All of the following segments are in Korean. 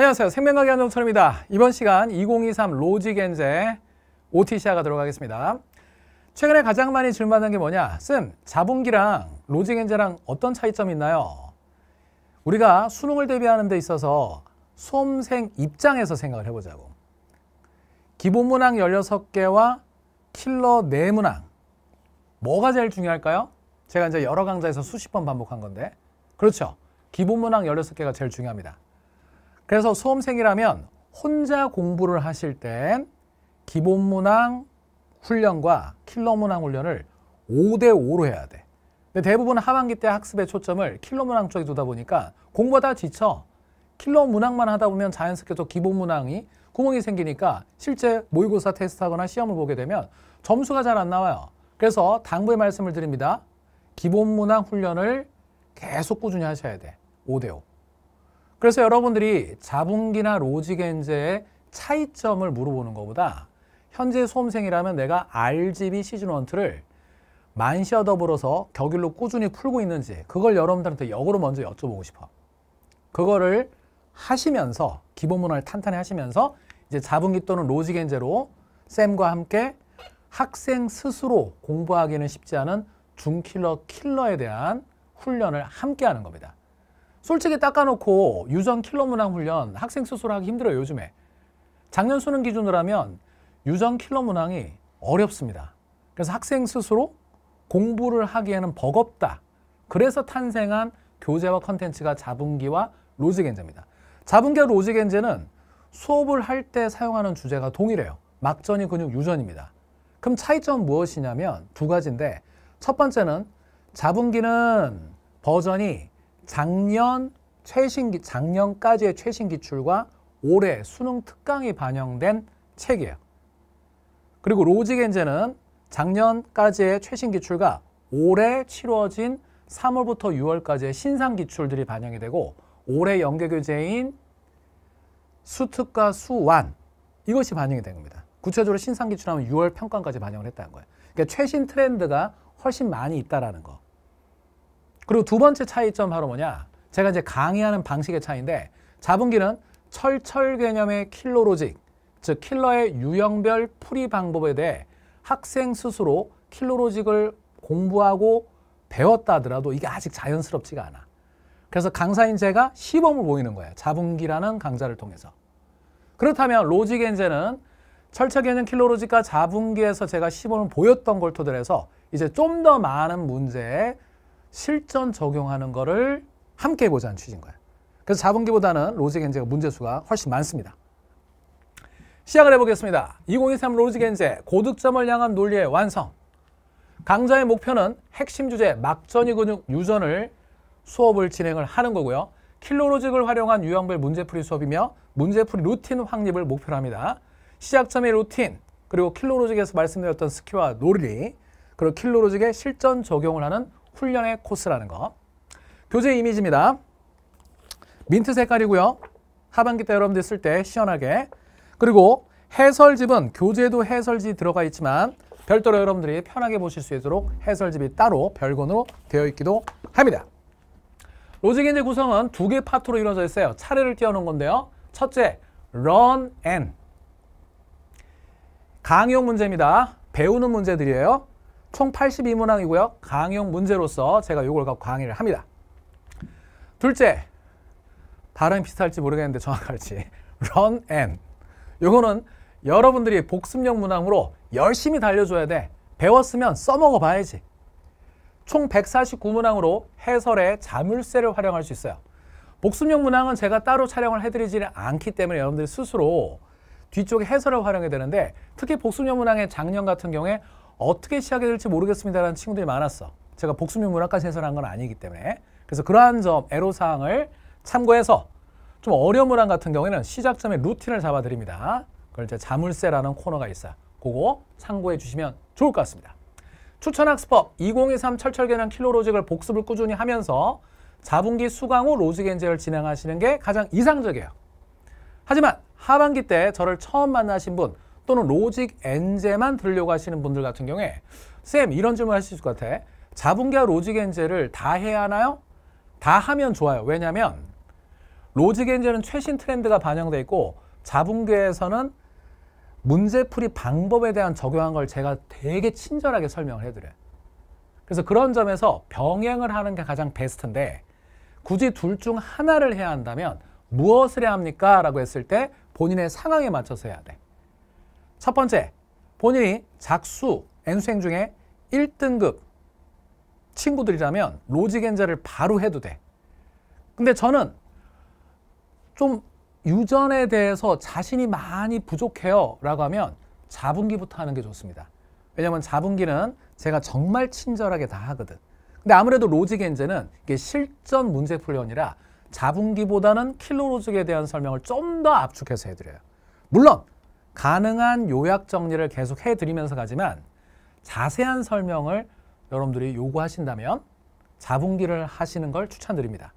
안녕하세요. 생명과학의 한정철입니다. 이번 시간 2023 로직엔제 OT 시작가들어가겠습니다 최근에 가장 많이 질문하는 게 뭐냐? 쌤, 자본기랑 로직엔제랑 어떤 차이점이 있나요? 우리가 수능을 대비하는 데 있어서 수험생 입장에서 생각을 해보자고. 기본문항 16개와 킬러 4문항. 뭐가 제일 중요할까요? 제가 이제 여러 강좌에서 수십 번 반복한 건데. 그렇죠. 기본문항 16개가 제일 중요합니다. 그래서 수험생이라면 혼자 공부를 하실 땐 기본문항 훈련과 킬러문항 훈련을 5대5로 해야 돼. 근데 대부분 하반기 때 학습의 초점을 킬러문항 쪽에 두다 보니까 공부하다 지쳐. 킬러문항만 하다 보면 자연스럽게 또 기본문항이 구멍이 생기니까 실제 모의고사 테스트하거나 시험을 보게 되면 점수가 잘 안 나와요. 그래서 당부의 말씀을 드립니다. 기본문항 훈련을 계속 꾸준히 하셔야 돼. 5대5. 그래서 여러분들이 자분기나 로직엔제의 차이점을 물어보는 것보다 현재 수험생이라면 내가 RGB 시즌1,2를 만셔 더불어서 격일로 꾸준히 풀고 있는지 그걸 여러분들한테 역으로 먼저 여쭤보고 싶어. 그거를 하시면서 기본문화를 탄탄히 하시면서 이제 자분기 또는 로직엔제로 쌤과 함께 학생 스스로 공부하기는 쉽지 않은 중킬러 킬러에 대한 훈련을 함께 하는 겁니다. 솔직히 닦아놓고 유전 킬러 문항 훈련 학생 스스로 하기 힘들어요 요즘에. 작년 수능 기준으로 하면 유전 킬러 문항이 어렵습니다. 그래서 학생 스스로 공부를 하기에는 버겁다. 그래서 탄생한 교재와 컨텐츠가 자분기와 로즈겐제입니다 자분기와 로즈겐제는 수업을 할 때 사용하는 주제가 동일해요. 막전이 근육 유전입니다. 그럼 차이점 은 무엇이냐면 두 가지인데 첫 번째는 자분기는 버전이 작년 최신 작년까지의 최신 기출과 올해 수능 특강이 반영된 책이에요. 그리고 로직엔제는 작년까지의 최신 기출과 올해 치러진 3월부터 6월까지의 신상 기출들이 반영이 되고 올해 연계교재인 수특과 수완 이것이 반영이 된 겁니다. 구체적으로 신상 기출하면 6월 평가까지 반영을 했다는 거예요. 그러니까 최신 트렌드가 훨씬 많이 있다라는 거. 그리고 두 번째 차이점 바로 뭐냐? 제가 이제 강의하는 방식의 차이인데 자분기는 철철 개념의 킬로로직, 즉 킬러의 유형별 풀이 방법에 대해 학생 스스로 킬로로직을 공부하고 배웠다 하더라도 이게 아직 자연스럽지가 않아. 그래서 강사인 제가 시범을 보이는 거예요. 자분기라는 강좌를 통해서. 그렇다면 로직 엔제는 철철 개념 킬로로직과 자분기에서 제가 시범을 보였던 걸 토대로 해서 이제 좀 더 많은 문제에 실전 적용하는 거를 함께 보자는 취지인 거예요. 그래서 4분기보다는 로직 엔제가 문제수가 훨씬 많습니다. 시작을 해보겠습니다. 2023 로직 엔제 고득점을 향한 논리의 완성 강좌의 목표는 핵심 주제 막전이 근육 유전을 수업을 진행을 하는 거고요. 킬로로직을 활용한 유형별 문제풀이 수업이며 문제풀이 루틴 확립을 목표로 합니다. 시작점의 루틴, 그리고 킬로로직에서 말씀드렸던 스키와 논리, 그리고 킬로로직의 실전 적용을 하는 훈련의 코스라는 거. 교재 이미지입니다. 민트 색깔이고요. 하반기 때 여러분들 쓸 때 시원하게. 그리고 해설집은 교재도 해설지 들어가 있지만 별도로 여러분들이 편하게 보실 수 있도록 해설집이 따로 별건으로 되어 있기도 합니다. 로직인지 구성은 두 개 파트로 이루어져 있어요. 차례를 띄워놓은 건데요. 첫째, run and. 강용 문제입니다. 배우는 문제들이에요. 총 82문항이고요. 강용 문제로서 제가 이걸 갖고 강의를 합니다. 둘째, 발음이 비슷할지 모르겠는데 정확할지 run and 요거는 여러분들이 복습용 문항으로 열심히 달려줘야 돼. 배웠으면 써먹어 봐야지. 총 149문항으로 해설의 자물쇠를 활용할 수 있어요. 복습용 문항은 제가 따로 촬영을 해드리지는 않기 때문에 여러분들이 스스로 뒤쪽에 해설을 활용해야 되는데 특히 복습용 문항의 작년 같은 경우에 어떻게 시작해야 될지 모르겠습니다라는 친구들이 많았어. 제가 복수명 문학까지 해설한 건 아니기 때문에 그래서 그러한 점 애로사항을 참고해서 좀 어려운 문항 같은 경우에는 시작점에 루틴을 잡아드립니다. 그걸 이제 자물쇠라는 코너가 있어요. 그거 참고해 주시면 좋을 것 같습니다. 추천학습법 2023철철개량 킬로로직을 복습을 꾸준히 하면서 자분기 수강 후 로직 엔젤을 진행하시는 게 가장 이상적이에요. 하지만 하반기 때 저를 처음 만나신 분 또는 로직 엔제만 들려고 하시는 분들 같은 경우에 쌤 이런 질문 하실 것 같아. 자분기와 로직 엔제를 다 해야 하나요? 다 하면 좋아요. 왜냐하면 로직 엔제는 최신 트렌드가 반영돼 있고 자분기에서는 문제풀이 방법에 대한 적용한 걸 제가 되게 친절하게 설명을 해드려요. 그래서 그런 점에서 병행을 하는 게 가장 베스트인데 굳이 둘 중 하나를 해야 한다면 무엇을 해야 합니까? 라고 했을 때 본인의 상황에 맞춰서 해야 돼. 첫 번째, 본인이 작수, N수행 중에 1등급 친구들이라면 로직엔자를 바로 해도 돼. 근데 저는 좀 유전에 대해서 자신이 많이 부족해요 라고 하면 자분기부터 하는 게 좋습니다. 왜냐면 자분기는 제가 정말 친절하게 다 하거든. 근데 아무래도 로직엔제는 이게 실전 문제 풀이라 원이 자분기보다는 킬로로직에 대한 설명을 좀 더 압축해서 해드려요. 물론 가능한 요약 정리를 계속 해드리면서 가지만 자세한 설명을 여러분들이 요구하신다면 자분기를 하시는 걸 추천드립니다.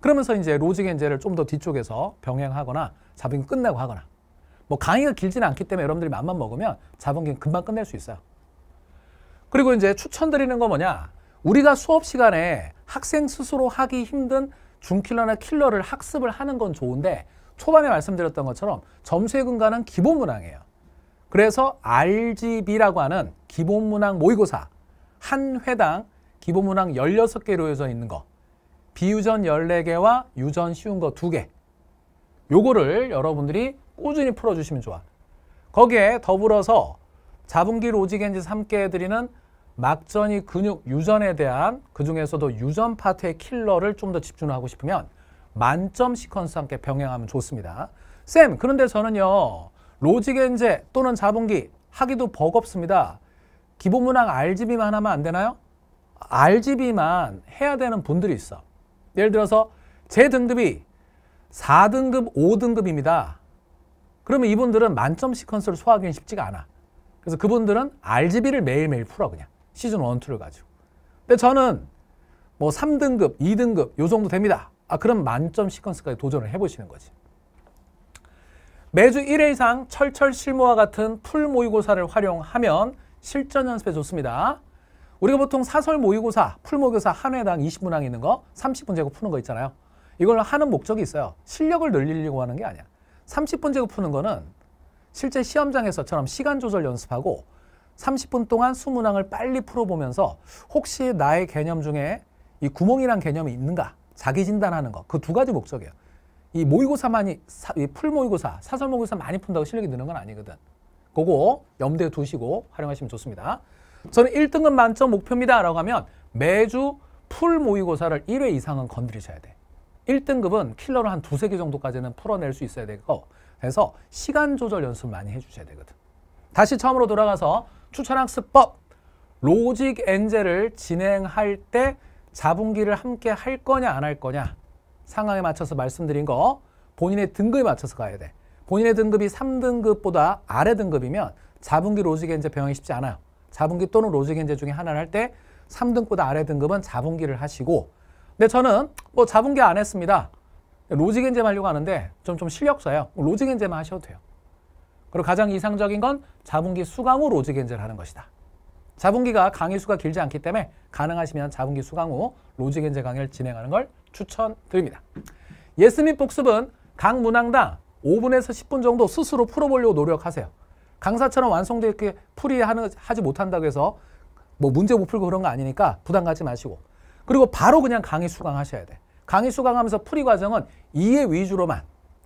그러면서 이제 로직 엔젤을 좀더 뒤쪽에서 병행하거나 자분기 끝내고 하거나 뭐 강의가 길지는 않기 때문에 여러분들이 맘만 먹으면 자분기 금방 끝낼 수 있어요. 그리고 이제 추천드리는 건 뭐냐 우리가 수업 시간에 학생 스스로 하기 힘든 중킬러나 킬러를 학습을 하는 건 좋은데 초반에 말씀드렸던 것처럼 점수의 근간은 기본 문항이에요. 그래서 RGB라고 하는 기본 문항 모의고사 한 회당 기본 문항 16개로 여져 있는 거 비유전 14개와 유전 쉬운 거 2개 요거를 여러분들이 꾸준히 풀어주시면 좋아. 거기에 더불어서 자분기 로직 엔지 3개 해드리는 막전이 근육 유전에 대한 그 중에서도 유전 파트의 킬러를 좀 더 집중하고 싶으면 만점 시퀀스 함께 병행하면 좋습니다. 쌤, 그런데 저는요. 로직엔제 또는 자본기 하기도 버겁습니다. 기본문항 RGB만 하면 안 되나요? RGB만 해야 되는 분들이 있어. 예를 들어서 제 등급이 4등급, 5등급입니다. 그러면 이분들은 만점 시퀀스를 소화하기는 쉽지가 않아. 그래서 그분들은 RGB를 매일매일 풀어 그냥. 시즌 1, 2를 가지고. 근데 저는 뭐 3등급, 2등급 요 정도 됩니다. 아, 그럼 만점 시퀀스까지 도전을 해보시는 거지. 매주 1회 이상 철철 실무와 같은 풀 모의고사를 활용하면 실전 연습에 좋습니다. 우리가 보통 사설 모의고사, 풀 모의고사 한 회당 20문항 있는 거 30문제고 푸는 거 있잖아요. 이걸 하는 목적이 있어요. 실력을 늘리려고 하는 게 아니야. 30문제고 푸는 거는 실제 시험장에서처럼 시간 조절 연습하고 30분 동안 수문항을 빨리 풀어보면서 혹시 나의 개념 중에 이 구멍이란 개념이 있는가 자기 진단하는 거. 그 두 가지 목적이에요. 이 모의고사만이 사, 풀 모의고사, 사설 모의고사 많이 푼다고 실력이 느는 건 아니거든. 그거 염두에 두시고 활용하시면 좋습니다. 저는 1등급 만점 목표입니다. 라고 하면 매주 풀 모의고사를 1회 이상은 건드리셔야 돼. 1등급은 킬러를한 두세 개 정도까지는 풀어낼 수 있어야 되고 그래서 시간 조절 연습 많이 해주셔야 되거든. 다시 처음으로 돌아가서 추천학습법 로직 엔젤을 진행할 때 4분기를 함께 할 거냐 안 할 거냐 상황에 맞춰서 말씀드린 거 본인의 등급에 맞춰서 가야 돼. 본인의 등급이 3등급보다 아래 등급이면 4분기 로직엔제 병행이 쉽지 않아요. 4분기 또는 로직엔제 중에 하나를 할 때3등보다 아래 등급은 4분기를 하시고 근데 저는 뭐 4분기 안 했습니다. 로직엔제만 하려고 하는데 좀, 좀 실력자예요. 로직엔제만 하셔도 돼요. 그리고 가장 이상적인 건 4분기 수강후 로직엔제를 하는 것이다. 자본기가 강의수가 길지 않기 때문에 가능하시면 자본기 수강 후 로직엔제 강의를 진행하는 걸 추천드립니다. 예스및 복습은 각 문항당 5분에서 10분 정도 스스로 풀어보려고 노력하세요. 강사처럼 완성되어 이렇게 풀이하는 하지 못한다고 해서 뭐 문제 못 풀고 그런 거 아니니까 부담 가지 마시고 그리고 바로 그냥 강의 수강하셔야 돼. 강의 수강하면서 풀이 과정은 이해 위주로만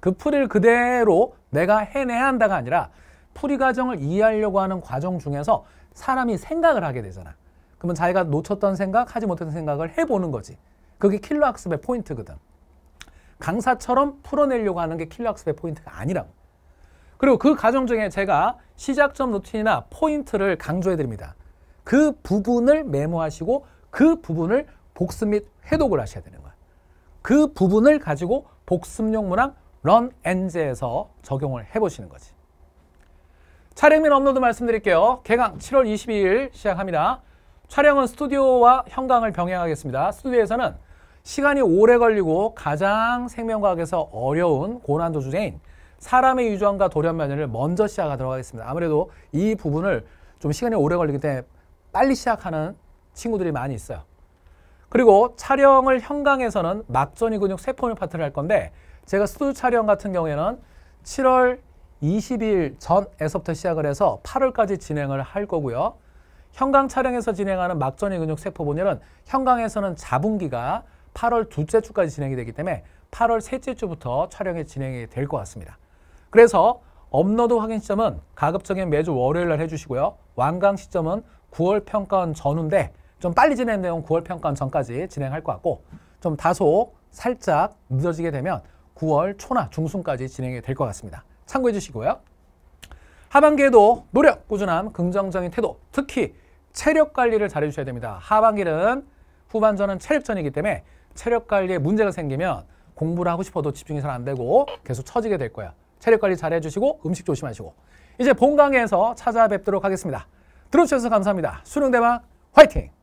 그 풀이를 그대로 내가 해내야 한다가 아니라 풀이 과정을 이해하려고 하는 과정 중에서 사람이 생각을 하게 되잖아. 그러면 자기가 놓쳤던 생각, 하지 못했던 생각을 해보는 거지. 그게 킬러 학습의 포인트거든. 강사처럼 풀어내려고 하는 게 킬러 학습의 포인트가 아니라고. 그리고 그 과정 중에 제가 시작점 루틴이나 포인트를 강조해 드립니다. 그 부분을 메모하시고 그 부분을 복습 및 해독을 하셔야 되는 거야. 그 부분을 가지고 복습용 문항 런 앤제에서 적용을 해보시는 거지. 촬영민 업로드 말씀드릴게요. 개강 7월 22일 시작합니다. 촬영은 스튜디오와 형광을 병행하겠습니다. 스튜디오에서는 시간이 오래 걸리고 가장 생명과학에서 어려운 고난도 주제인 사람의 유전과 돌연변이를 먼저 시작하도록 하겠습니다. 아무래도 이 부분을 좀 시간이 오래 걸리기 때문에 빨리 시작하는 친구들이 많이 있어요. 그리고 촬영을 형광에서는 막전이 근육 세포밀 파트를 할 건데 제가 스튜디오 촬영 같은 경우에는 7월 20일 전에서부터 시작을 해서 8월까지 진행을 할 거고요. 현강 촬영에서 진행하는 막전이 근육 세포 본열은 현강에서는 자분기가 8월 둘째 주까지 진행이 되기 때문에 8월 셋째 주부터 촬영이 진행이 될 것 같습니다. 그래서 업로드 확인 시점은 가급적인 매주 월요일 날 해주시고요. 완강 시점은 9월 평가원 전후인데 좀 빨리 진행 내용 9월 평가원 전까지 진행할 것 같고 좀 다소 살짝 늦어지게 되면 9월 초나 중순까지 진행이 될 것 같습니다. 참고해 주시고요. 하반기에도 노력, 꾸준함, 긍정적인 태도, 특히 체력 관리를 잘해 주셔야 됩니다. 하반기는 후반전은 체력전이기 때문에 체력 관리에 문제가 생기면 공부를 하고 싶어도 집중이 잘 안 되고 계속 처지게 될 거야. 체력 관리 잘해 주시고 음식 조심하시고 이제 본 강의에서 찾아뵙도록 하겠습니다. 들어주셔서 감사합니다. 수능대박 화이팅!